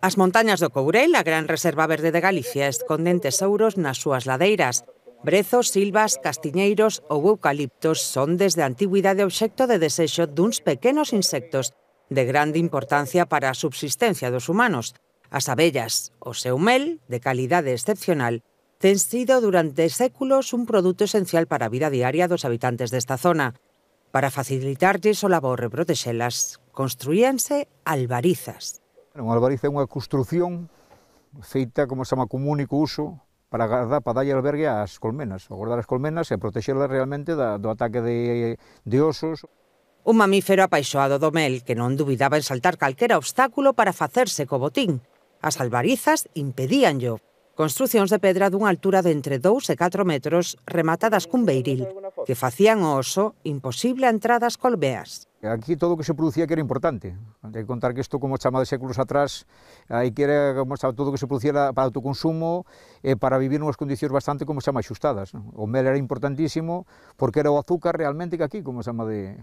As montañas do Courel, a gran reserva verde de Galicia, esconden tesouros nas súas ladeiras. Brezos, silvas, castiñeiros ou eucaliptos son desde a antigüidade obxecto de desexo duns pequenos insectos de grande importancia para a subsistencia dos humanos. As abellas, o seu mel, de calidade excepcional, ten sido durante séculos un produto esencial para a vida diaria dos habitantes desta zona. Para facilitarlles o labor e protexelas, construíanse albarizas. Un albariz é unha construción feita como chama único uso para guardar, para dar albergue ás colmenas, para guardar as colmenas e protexerlas realmente da, do ataque de, de osos. Un mamífero apaixoado do mel que non dubidaba en saltar calquera obstáculo para facerse co botín. As albarizas impedíanllo construcións de pedra dunha altura de entre 2 e 4 metros rematadas cun beiril, que facían o oso imposible a entradas colbeas. Aquí todo o que se producía que era importante. Hay que contar que isto, como de séculos atrás, aí que era como chama, todo o que se producía para autoconsumo e para vivir nunhas condicións bastante, como chama, xustadas. Non? O mel era importantísimo porque era o azúcar realmente que aquí, como chama, de,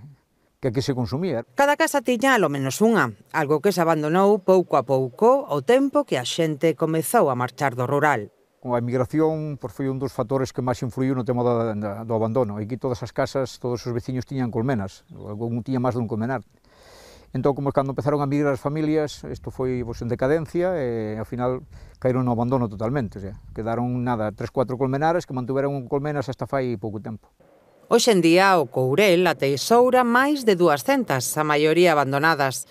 que aquí se consumía. Cada casa tiña alo menos unha, algo que se abandonou pouco a pouco ao tempo que a xente comezou a marchar do rural. Con a emigración por foi un dos factores que máis influiu no tema da, do abandono. Aquí todas as casas, todos os veciños tiñan colmenas, algún tiña máis dun colmenar. Entón, como cando empezaron a migrar as familias, isto foi pois, en decadencia e ao final caíron no abandono totalmente. O sea, quedaron nada, tres, cuatro colmenares que mantuveron colmenas hasta fai pouco tempo. Hoxe en día o Courel atesoura máis de 200, a maioría abandonadas.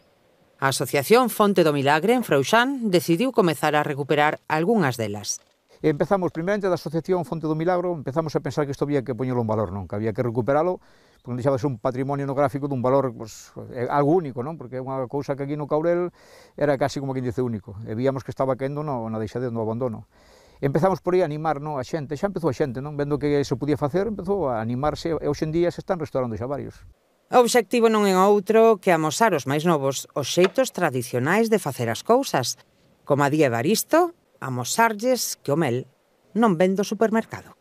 A Asociación Fonte do Milagre en Frouxán decidiu comezar a recuperar algunhas delas. Empezamos, primeiramente, da Asociación Fonte do Milagro, empezamos a pensar que isto había que poñelo en valor, non? Que había que recuperalo, porque deixaba ser un patrimonio no gráfico dun valor pues, algo único, non? Porque é unha cousa que aquí no Caurel era casi como que dice único. E víamos que estaba caendo no, na deixadez, no abandono. Empezamos por aí a animar non, a xente, xa empezou a xente, non vendo que se podía facer, empezou a animarse e hoxendía se están restaurando xa varios. O obxectivo non é outro que amosar os máis novos os xeitos tradicionais de facer as cousas, como a día Baristo, amosarlles que o mel non vendo do supermercado.